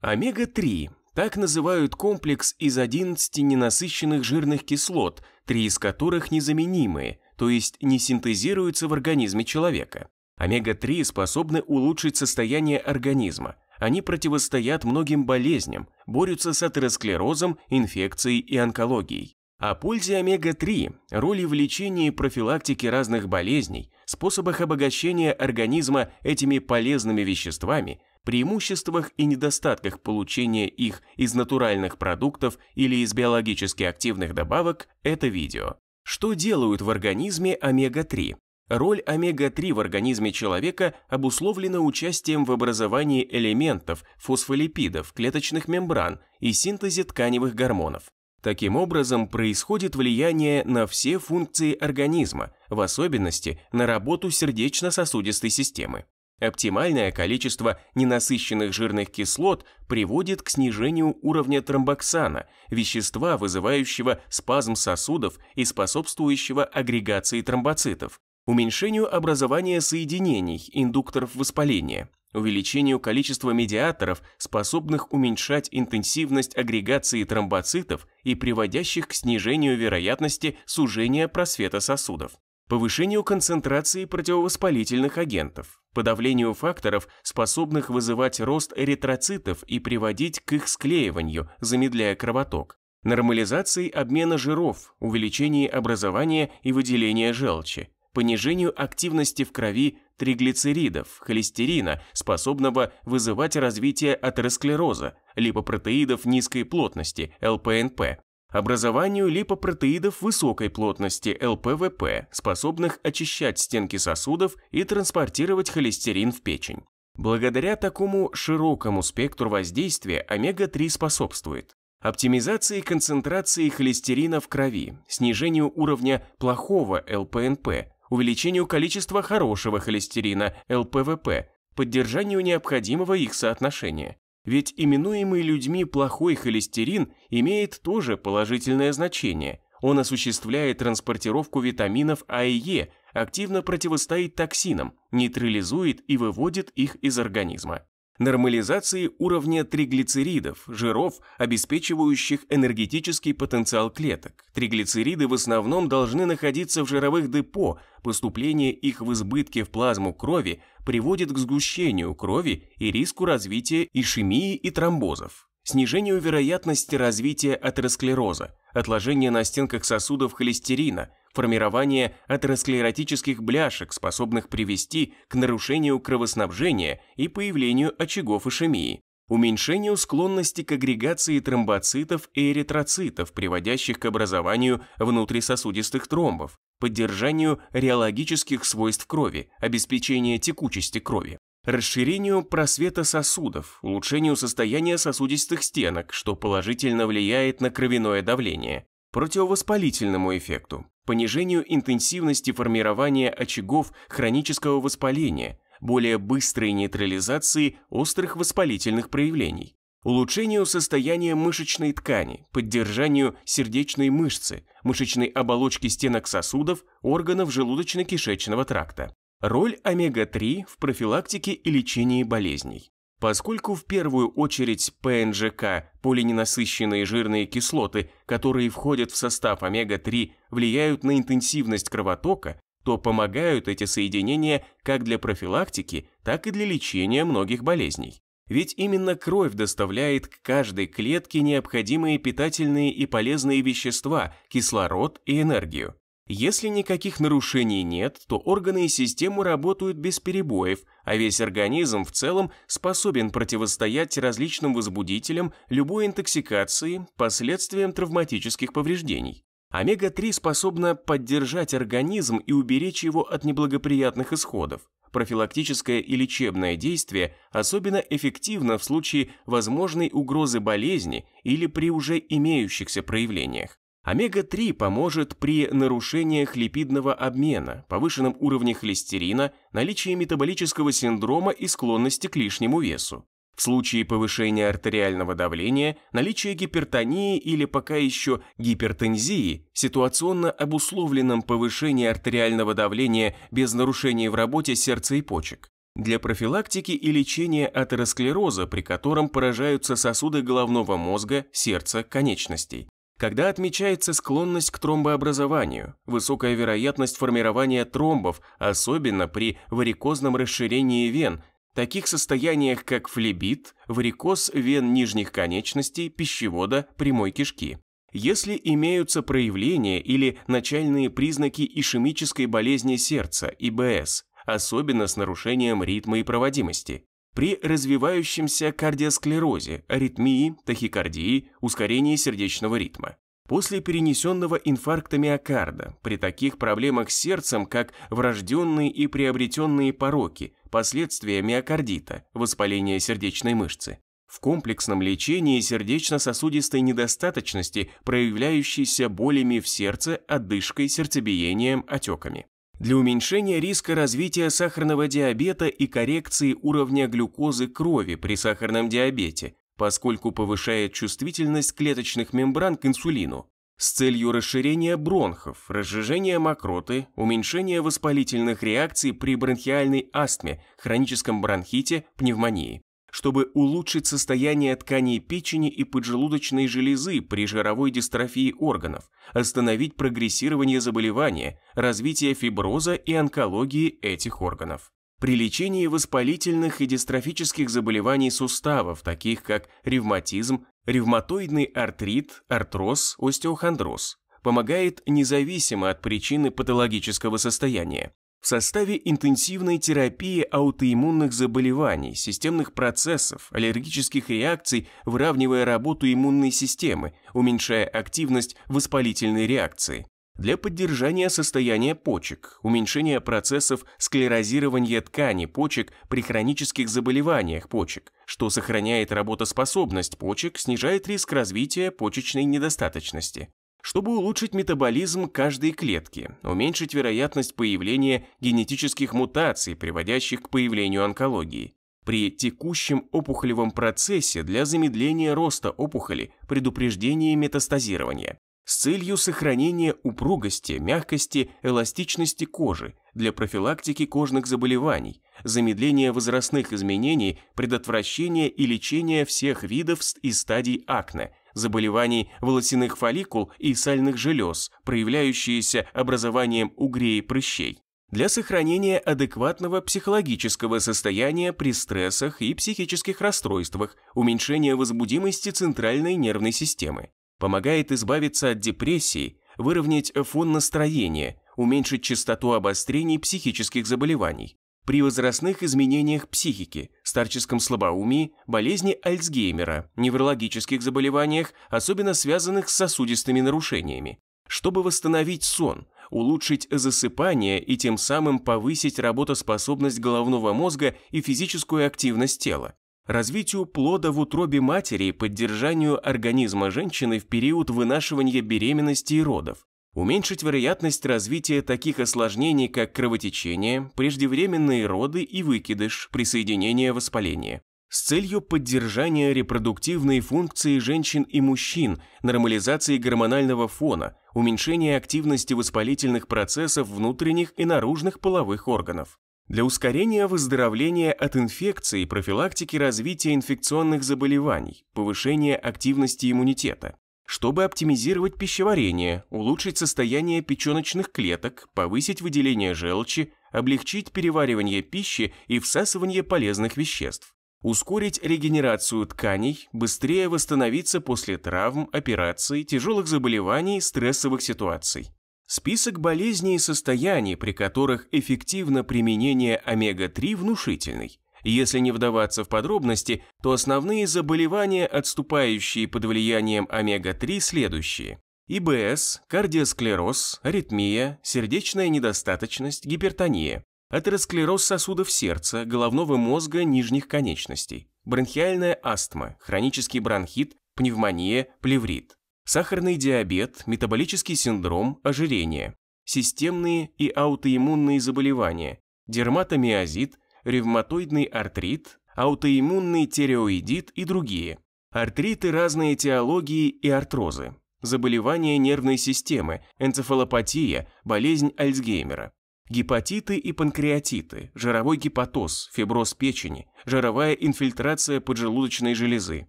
Омега-3 – так называют комплекс из 11 ненасыщенных жирных кислот, три из которых незаменимые, то есть не синтезируются в организме человека. Омега-3 способны улучшить состояние организма. Они противостоят многим болезням, борются с атеросклерозом, инфекцией и онкологией. О пользе омега-3, роли в лечении и профилактике разных болезней, способах обогащения организма этими полезными веществами преимуществах и недостатках получения их из натуральных продуктов или из биологически активных добавок это видео. Что делают в организме омега-3? Роль омега-3 в организме человека обусловлена участием в образовании элементов, фосфолипидов, клеточных мембран и синтезе тканевых гормонов. Таким образом, происходит влияние на все функции организма, в особенности на работу сердечно-сосудистой системы. Оптимальное количество ненасыщенных жирных кислот приводит к снижению уровня тромбоксана, вещества, вызывающего спазм сосудов и способствующего агрегации тромбоцитов, уменьшению образования соединений, индукторов воспаления, увеличению количества медиаторов, способных уменьшать интенсивность агрегации тромбоцитов и приводящих к снижению вероятности сужения просвета сосудов повышению концентрации противовоспалительных агентов, подавлению факторов, способных вызывать рост эритроцитов и приводить к их склеиванию, замедляя кровоток, нормализации обмена жиров, увеличении образования и выделения желчи, понижению активности в крови триглицеридов, холестерина, способного вызывать развитие атеросклероза, липопротеидов низкой плотности, ЛПНП, образованию липопротеидов высокой плотности ЛПВП, способных очищать стенки сосудов и транспортировать холестерин в печень. Благодаря такому широкому спектру воздействия омега-3 способствует оптимизации концентрации холестерина в крови, снижению уровня плохого ЛПНП, увеличению количества хорошего холестерина ЛПВП, поддержанию необходимого их соотношения, ведь именуемый людьми плохой холестерин имеет тоже положительное значение. Он осуществляет транспортировку витаминов А и Е, активно противостоит токсинам, нейтрализует и выводит их из организма нормализации уровня триглицеридов, жиров, обеспечивающих энергетический потенциал клеток. Триглицериды в основном должны находиться в жировых депо, поступление их в избытке в плазму крови приводит к сгущению крови и риску развития ишемии и тромбозов снижению вероятности развития атеросклероза, отложения на стенках сосудов холестерина, формирование атеросклеротических бляшек, способных привести к нарушению кровоснабжения и появлению очагов ишемии, уменьшению склонности к агрегации тромбоцитов и эритроцитов, приводящих к образованию внутрисосудистых тромбов, поддержанию реологических свойств крови, обеспечение текучести крови расширению просвета сосудов, улучшению состояния сосудистых стенок, что положительно влияет на кровяное давление, противовоспалительному эффекту, понижению интенсивности формирования очагов хронического воспаления, более быстрой нейтрализации острых воспалительных проявлений, улучшению состояния мышечной ткани, поддержанию сердечной мышцы, мышечной оболочки стенок сосудов, органов желудочно-кишечного тракта. Роль омега-3 в профилактике и лечении болезней. Поскольку в первую очередь ПНЖК, полиненасыщенные жирные кислоты, которые входят в состав омега-3, влияют на интенсивность кровотока, то помогают эти соединения как для профилактики, так и для лечения многих болезней. Ведь именно кровь доставляет к каждой клетке необходимые питательные и полезные вещества, кислород и энергию. Если никаких нарушений нет, то органы и системы работают без перебоев, а весь организм в целом способен противостоять различным возбудителям, любой интоксикации, последствиям травматических повреждений. Омега-3 способна поддержать организм и уберечь его от неблагоприятных исходов. Профилактическое и лечебное действие особенно эффективно в случае возможной угрозы болезни или при уже имеющихся проявлениях. Омега-3 поможет при нарушениях липидного обмена, повышенном уровне холестерина, наличии метаболического синдрома и склонности к лишнему весу. В случае повышения артериального давления, наличия гипертонии или пока еще гипертензии, ситуационно обусловленном повышении артериального давления без нарушений в работе сердца и почек. Для профилактики и лечения атеросклероза, при котором поражаются сосуды головного мозга, сердца, конечностей. Когда отмечается склонность к тромбообразованию, высокая вероятность формирования тромбов, особенно при варикозном расширении вен, таких состояниях, как флебит, варикоз вен нижних конечностей, пищевода, прямой кишки. Если имеются проявления или начальные признаки ишемической болезни сердца, ИБС, особенно с нарушением ритма и проводимости, при развивающемся кардиосклерозе, аритмии, тахикардии, ускорении сердечного ритма. После перенесенного инфаркта миокарда, при таких проблемах с сердцем, как врожденные и приобретенные пороки, последствия миокардита, воспаление сердечной мышцы. В комплексном лечении сердечно-сосудистой недостаточности, проявляющейся болями в сердце, отдышкой, сердцебиением, отеками для уменьшения риска развития сахарного диабета и коррекции уровня глюкозы крови при сахарном диабете, поскольку повышает чувствительность клеточных мембран к инсулину, с целью расширения бронхов, разжижения мокроты, уменьшения воспалительных реакций при бронхиальной астме, хроническом бронхите, пневмонии чтобы улучшить состояние тканей печени и поджелудочной железы при жировой дистрофии органов, остановить прогрессирование заболевания, развитие фиброза и онкологии этих органов. При лечении воспалительных и дистрофических заболеваний суставов, таких как ревматизм, ревматоидный артрит, артроз, остеохондроз, помогает независимо от причины патологического состояния в составе интенсивной терапии аутоиммунных заболеваний, системных процессов, аллергических реакций, выравнивая работу иммунной системы, уменьшая активность воспалительной реакции, для поддержания состояния почек, уменьшения процессов склерозирования ткани почек при хронических заболеваниях почек, что сохраняет работоспособность почек, снижает риск развития почечной недостаточности чтобы улучшить метаболизм каждой клетки, уменьшить вероятность появления генетических мутаций, приводящих к появлению онкологии. При текущем опухолевом процессе для замедления роста опухоли, предупреждения метастазирования с целью сохранения упругости, мягкости, эластичности кожи для профилактики кожных заболеваний, замедления возрастных изменений, предотвращения и лечения всех видов и стадий акне, заболеваний волосяных фолликул и сальных желез, проявляющиеся образованием угрей и прыщей для сохранения адекватного психологического состояния при стрессах и психических расстройствах, уменьшения возбудимости центральной нервной системы. Помогает избавиться от депрессии, выровнять фон настроения, уменьшить частоту обострений психических заболеваний, при возрастных изменениях психики, старческом слабоумии, болезни Альцгеймера, неврологических заболеваниях, особенно связанных с сосудистыми нарушениями. Чтобы восстановить сон, улучшить засыпание и тем самым повысить работоспособность головного мозга и физическую активность тела. Развитию плода в утробе матери и поддержанию организма женщины в период вынашивания беременности и родов уменьшить вероятность развития таких осложнений, как кровотечение, преждевременные роды и выкидыш, присоединение воспаления. С целью поддержания репродуктивной функции женщин и мужчин, нормализации гормонального фона, уменьшения активности воспалительных процессов внутренних и наружных половых органов. Для ускорения выздоровления от инфекции, профилактики развития инфекционных заболеваний, повышения активности иммунитета, чтобы оптимизировать пищеварение, улучшить состояние печеночных клеток, повысить выделение желчи, облегчить переваривание пищи и всасывание полезных веществ, ускорить регенерацию тканей, быстрее восстановиться после травм, операций, тяжелых заболеваний, стрессовых ситуаций. Список болезней и состояний, при которых эффективно применение омега-3 внушительный. Если не вдаваться в подробности, то основные заболевания, отступающие под влиянием омега-3, следующие. ИБС, кардиосклероз, аритмия, сердечная недостаточность, гипертония, атеросклероз сосудов сердца, головного мозга, нижних конечностей, бронхиальная астма, хронический бронхит, пневмония, плеврит, сахарный диабет, метаболический синдром, ожирение, системные и аутоиммунные заболевания, дерматомиозит – ревматоидный артрит, аутоиммунный тереоидит и другие. Артриты разные этиологии и артрозы. Заболевания нервной системы, энцефалопатия, болезнь Альцгеймера. Гепатиты и панкреатиты, жировой гепатоз, фиброз печени, жировая инфильтрация поджелудочной железы.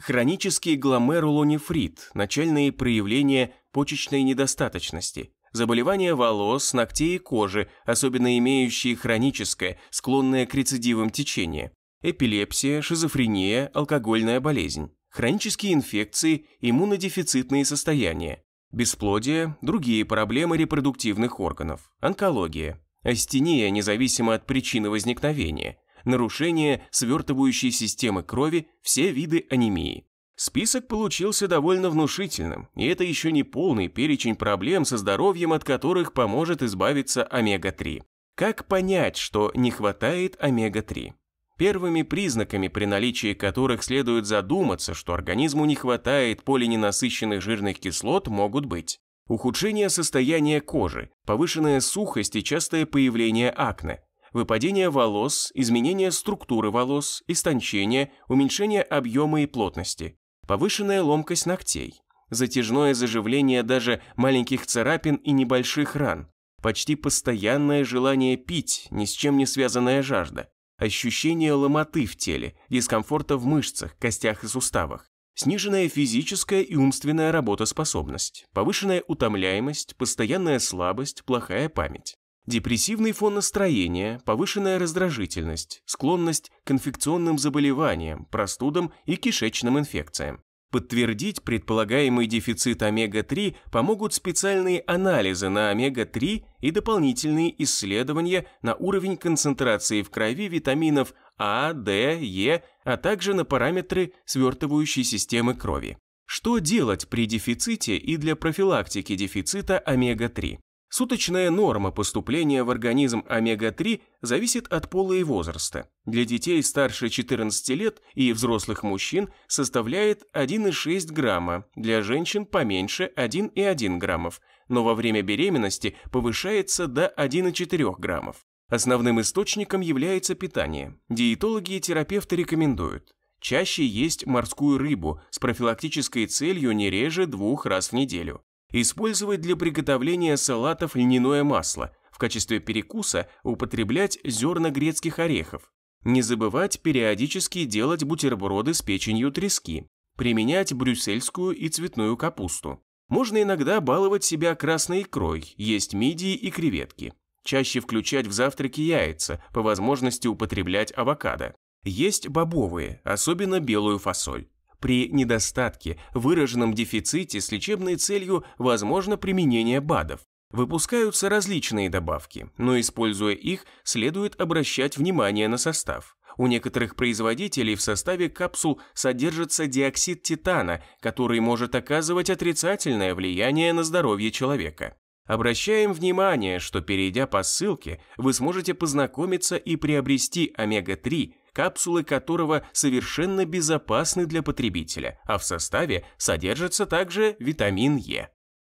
Хронический гломерулонефрит, начальные проявления почечной недостаточности, Заболевания волос, ногтей и кожи, особенно имеющие хроническое, склонное к рецидивам течение. Эпилепсия, шизофрения, алкогольная болезнь. Хронические инфекции, иммунодефицитные состояния. Бесплодие, другие проблемы репродуктивных органов. Онкология. Астения, независимо от причины возникновения. Нарушение свертывающей системы крови, все виды анемии. Список получился довольно внушительным, и это еще не полный перечень проблем со здоровьем, от которых поможет избавиться омега-3. Как понять, что не хватает омега-3? Первыми признаками, при наличии которых следует задуматься, что организму не хватает полиненасыщенных жирных кислот, могут быть ухудшение состояния кожи, повышенная сухость и частое появление акне, выпадение волос, изменение структуры волос, истончение, уменьшение объема и плотности, повышенная ломкость ногтей, затяжное заживление даже маленьких царапин и небольших ран, почти постоянное желание пить, ни с чем не связанная жажда, ощущение ломоты в теле, дискомфорта в мышцах, костях и суставах, сниженная физическая и умственная работоспособность, повышенная утомляемость, постоянная слабость, плохая память. Депрессивный фон настроения, повышенная раздражительность, склонность к инфекционным заболеваниям, простудам и кишечным инфекциям. Подтвердить предполагаемый дефицит омега-3 помогут специальные анализы на омега-3 и дополнительные исследования на уровень концентрации в крови витаминов А, Д, Е, а также на параметры свертывающей системы крови. Что делать при дефиците и для профилактики дефицита омега-3? Суточная норма поступления в организм омега-3 зависит от пола и возраста. Для детей старше 14 лет и взрослых мужчин составляет 1,6 грамма, для женщин поменьше 1,1 граммов, но во время беременности повышается до 1,4 граммов. Основным источником является питание. Диетологи и терапевты рекомендуют чаще есть морскую рыбу с профилактической целью не реже двух раз в неделю. Использовать для приготовления салатов льняное масло. В качестве перекуса употреблять зерна грецких орехов. Не забывать периодически делать бутерброды с печенью трески. Применять брюссельскую и цветную капусту. Можно иногда баловать себя красной икрой, есть мидии и креветки. Чаще включать в завтраки яйца, по возможности употреблять авокадо. Есть бобовые, особенно белую фасоль. При недостатке, выраженном дефиците с лечебной целью возможно применение БАДов. Выпускаются различные добавки, но используя их, следует обращать внимание на состав. У некоторых производителей в составе капсул содержится диоксид титана, который может оказывать отрицательное влияние на здоровье человека. Обращаем внимание, что перейдя по ссылке, вы сможете познакомиться и приобрести омега-3 капсулы которого совершенно безопасны для потребителя, а в составе содержится также витамин Е.